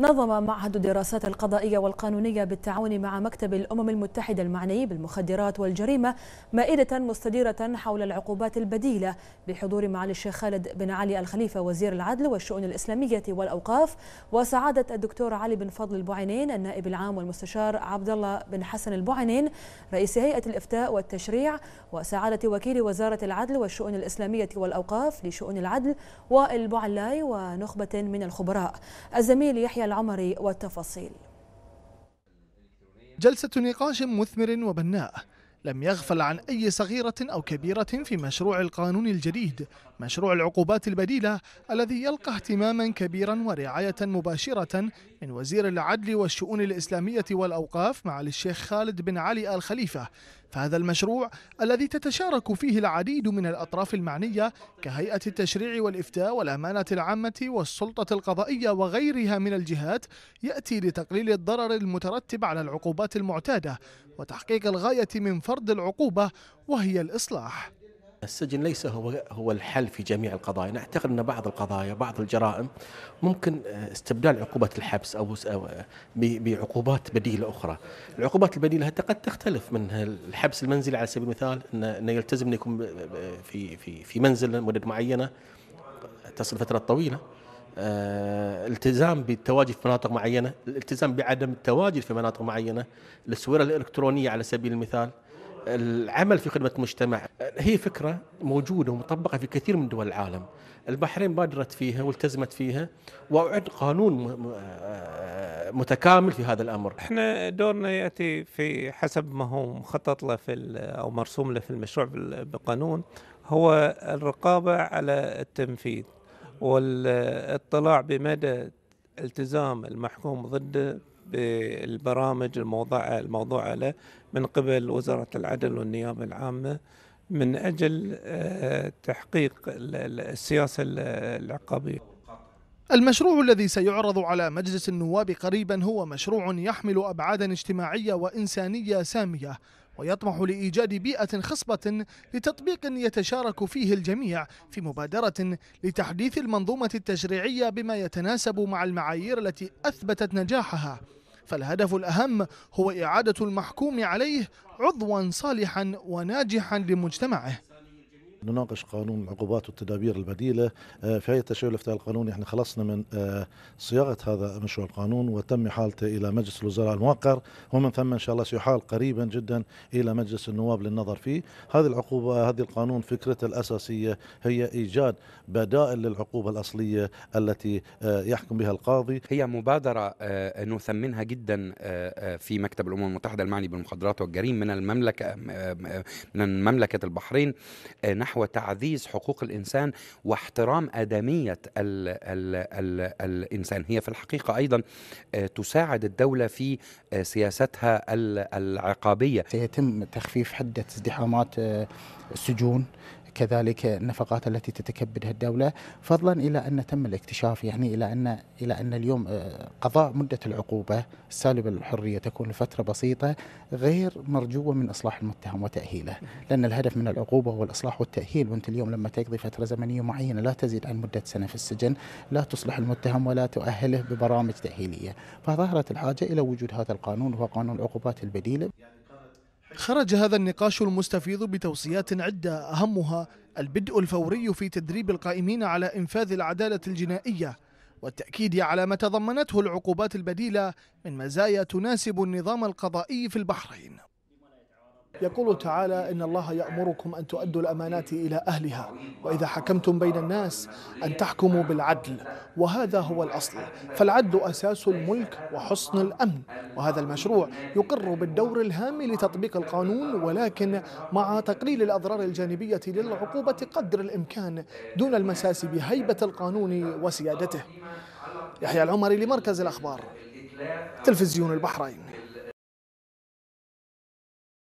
نظم معهد الدراسات القضائية والقانونية بالتعاون مع مكتب الأمم المتحدة المعني بالمخدرات والجريمة مائدة مستديرة حول العقوبات البديلة بحضور معالي الشيخ خالد بن علي الخليفة وزير العدل والشؤون الإسلامية والأوقاف وسعادة الدكتور علي بن فضل البعينين النائب العام والمستشار عبد الله بن حسن البعينين رئيس هيئة الإفتاء والتشريع وسعادة وكيل وزارة العدل والشؤون الإسلامية والأوقاف لشؤون العدل والبعلاي ونخبة من الخبراء الزميل يحيى العمري والتفاصيل جلسة نقاش مثمر وبناء لم يغفل عن أي صغيرة أو كبيرة في مشروع القانون الجديد مشروع العقوبات البديلة الذي يلقى اهتماما كبيرا ورعاية مباشرة من وزير العدل والشؤون الإسلامية والأوقاف مع الشيخ خالد بن علي آل خليفة فهذا المشروع الذي تتشارك فيه العديد من الأطراف المعنية كهيئة التشريع والإفتاء والأمانة العامة والسلطة القضائية وغيرها من الجهات يأتي لتقليل الضرر المترتب على العقوبات المعتادة وتحقيق الغاية من فرض العقوبة وهي الإصلاح السجن ليس هو هو الحل في جميع القضايا، نعتقد أن بعض القضايا بعض الجرائم ممكن آه، استبدال عقوبة الحبس أو آه، بعقوبات بديلة أخرى. العقوبات البديلة قد تختلف من الحبس المنزلي على سبيل المثال أنه يلتزم يكون في في في منزل مدة معينة تصل فترة طويلة. آه، التزام بالتواجد في مناطق معينة، الالتزام بعدم التواجد في مناطق معينة، السويرة الإلكترونية على سبيل المثال العمل في خدمة المجتمع هي فكرة موجودة ومطبقة في كثير من دول العالم البحرين بادرت فيها والتزمت فيها وأعد قانون آه، متكامل في هذا الأمر احنا دورنا يأتي في حسب ما هو مخطط له في أو مرسوم له في المشروع بالقانون هو الرقابة على التنفيذ والاطلاع بمدى التزام المحكوم ضده بالبرامج الموضوعة الموضوعة له من قبل وزارة العدل والنيابة العامة من أجل آه، تحقيق السياسة العقابية المشروع الذي سيعرض على مجلس النواب قريبا هو مشروع يحمل أبعادا اجتماعية وإنسانية سامية ويطمح لإيجاد بيئة خصبة لتطبيق يتشارك فيه الجميع في مبادرة لتحديث المنظومة التشريعية بما يتناسب مع المعايير التي أثبتت نجاحها فالهدف الأهم هو إعادة المحكوم عليه عضوا صالحا وناجحا لمجتمعه نناقش قانون العقوبات والتدابير البديله آه، في هيئه تشريع الافتاء القانوني احنا خلصنا من آه، صياغه هذا مشروع القانون وتم حالته الى مجلس الوزراء الموقر ومن ثم ان شاء الله سيحال قريبا جدا الى مجلس النواب للنظر فيه هذه العقوبه هذه القانون فكرته الاساسيه هي ايجاد بدائل للعقوبه الاصليه التي آه، يحكم بها القاضي هي مبادره نثمنها جدا في مكتب الامم المتحده المعني بالمخدرات والجريم من المملكه من مملكه البحرين نحو نحو تعزيز حقوق الانسان واحترام ادميه الـ الـ الـ الانسان هي في الحقيقه ايضا آه، تساعد الدوله في آه، سياستها العقابيه سيتم تخفيف حده ازدحامات آه، السجون كذلك النفقات التي تتكبدها الدولة فضلا إلى أن تم الاكتشاف يعني إلى أن إلى أن اليوم آه، قضاء مدة العقوبة السالبة للحرية تكون لفترة بسيطة غير مرجوة من إصلاح المتهم وتأهيله لأن الهدف من العقوبة هو الإصلاح والتأهيل وأنت اليوم لما تقضي فترة زمنية معينة لا تزيد عن مدة سنة في السجن لا تصلح المتهم ولا تؤهله ببرامج تأهيلية فظهرت الحاجة إلى وجود هذا القانون وهو قانون العقوبات البديلة خرج هذا النقاش المستفيض بتوصيات عدة أهمها البدء الفوري في تدريب القائمين على إنفاذ العدالة الجنائية والتأكيد على ما تضمنته العقوبات البديلة من مزايا تناسب النظام القضائي في البحرين يقول تعالى إن الله يأمركم أن تؤدوا الأمانات إلى أهلها وإذا حكمتم بين الناس أن تحكموا بالعدل وهذا هو الأصل فالعدل أساس الملك وحسن الأمن وهذا المشروع يقر بالدور الهام لتطبيق القانون ولكن مع تقليل الأضرار الجانبية للعقوبة قدر الإمكان دون المساس بهيبة القانون وسيادته يحيى العمري لمركز الأخبار تلفزيون البحرين